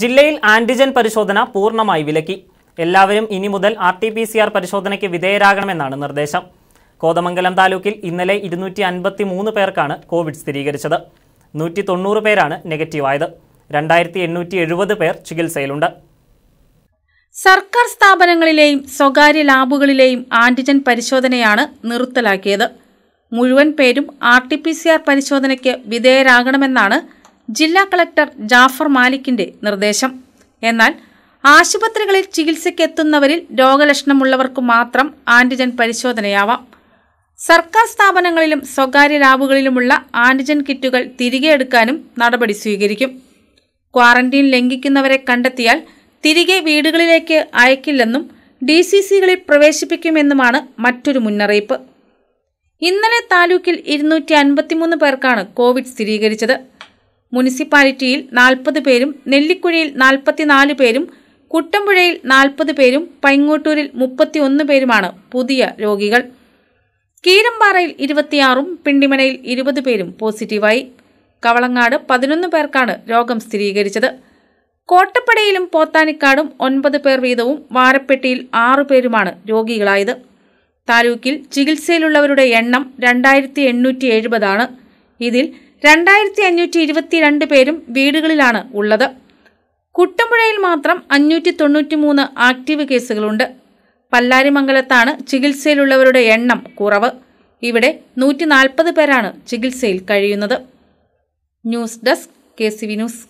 ജില്ലയിൽ ആന്റിജൻ പരിശോധന പൂർണ്ണമായി വിലക്കി എല്ലാവരും ഇനി മുതൽ R T P C R പരിശോധനയ്ക്ക് വിധേയരാകണമെന്നാണ് നിർദ്ദേശം കോതമംഗലം താലൂക്കിൽ ഇന്നലെ ഇരുന്നൂറ്റി അൻപത്തി മൂന്ന് പേർക്കാണ് കോവിഡ് സ്ഥിരീകരിച്ചത് നൂറ്റി തൊണ്ണൂറ് പേരാണ് നെഗറ്റീവായത് രണ്ടായിരത്തി എണ്ണൂറ്റി എഴുപത് പേർ ചികിത്സയിലുണ്ട് സർക്കാർ സ്ഥാപനങ്ങളിലെയും സ്വകാര്യ ലാബുകളിലെയും ആന്റിജൻ പരിശോധനയാണ് നിർത്തലാക്കിയത് മുഴുവൻ പേരും R T P C R പരിശോധനയ്ക്ക് വിധേയരാകണമെന്നാണ് ജില്ലാ കളക്ടർ ജാഫർ മാലിക്കിന്റെ നിർദ്ദേശം എന്നാൽ ആശുപത്രികളിൽ ചികിത്സയ്ക്ക് എത്തുന്നവരിൽ രോഗലക്ഷണമുള്ളവർക്ക് മാത്രം ആന്റിജൻ പരിശോധനയാവാം സർക്കാർ സ്ഥാപനങ്ങളിലും സ്വകാര്യ ലാബുകളിലുമുള്ള ആന്റിജൻ കിറ്റുകൾ തിരികെ എടുക്കാനും നടപടി സ്വീകരിക്കും ക്വാറന്റീൻ ലംഘിക്കുന്നവരെ കണ്ടെത്തിയാൽ തിരികെ വീടുകളിലേക്ക് അയക്കില്ലെന്നും ഡി സി സികളിൽ പ്രവേശിപ്പിക്കുമെന്നുമാണ് മറ്റൊരു മുന്നറിയിപ്പ് ഇന്നലെ താലൂക്കിൽ ഇരുന്നൂറ്റി അൻപത്തിമൂന്ന് പേർക്കാണ് കോവിഡ് സ്ഥിരീകരിച്ചത് മുനിസിപ്പാലിറ്റിയിൽ നാൽപ്പത് പേരും നെല്ലിക്കുഴിയിൽ നാൽപ്പത്തിനാല് പേരും കുട്ടമ്പുഴയിൽ നാൽപ്പത് പേരും പൈങ്ങോട്ടൂരിൽ മുപ്പത്തിയൊന്ന് പേരുമാണ് പുതിയ രോഗികൾ കീരമ്പാറയിൽ ഇരുപത്തിയാറും പിണ്ടിമനയിൽ ഇരുപത് പേരും പോസിറ്റീവായി കവളങ്ങാട് പതിനൊന്ന് പേർക്കാണ് രോഗം സ്ഥിരീകരിച്ചത് കോട്ടപ്പടിയിലും പോത്താനിക്കാടും ഒൻപത് പേർ വീതവും വാരപ്പെട്ടിയിൽ ആറു പേരുമാണ് രോഗികളായത് താലൂക്കിൽ ചികിത്സയിലുള്ളവരുടെ എണ്ണം രണ്ടായിരത്തി എണ്ണൂറ്റി എഴുപതാണ് ഇതിൽ രണ്ടായിരത്തി അഞ്ഞൂറ്റി ഇരുപത്തിരണ്ട് പേരും വീടുകളിലാണ് ഉള്ളത് കുട്ടമ്പുഴയിൽ മാത്രം അഞ്ഞൂറ്റി തൊണ്ണൂറ്റി മൂന്ന് ആക്റ്റീവ് കേസുകളുണ്ട് പല്ലാരിമംഗലത്താണ് ചികിത്സയിലുള്ളവരുടെ എണ്ണം കുറവ് ഇവിടെ നൂറ്റി നാൽപ്പത് പേരാണ് ചികിത്സയിൽ കഴിയുന്നത് news desk K C V news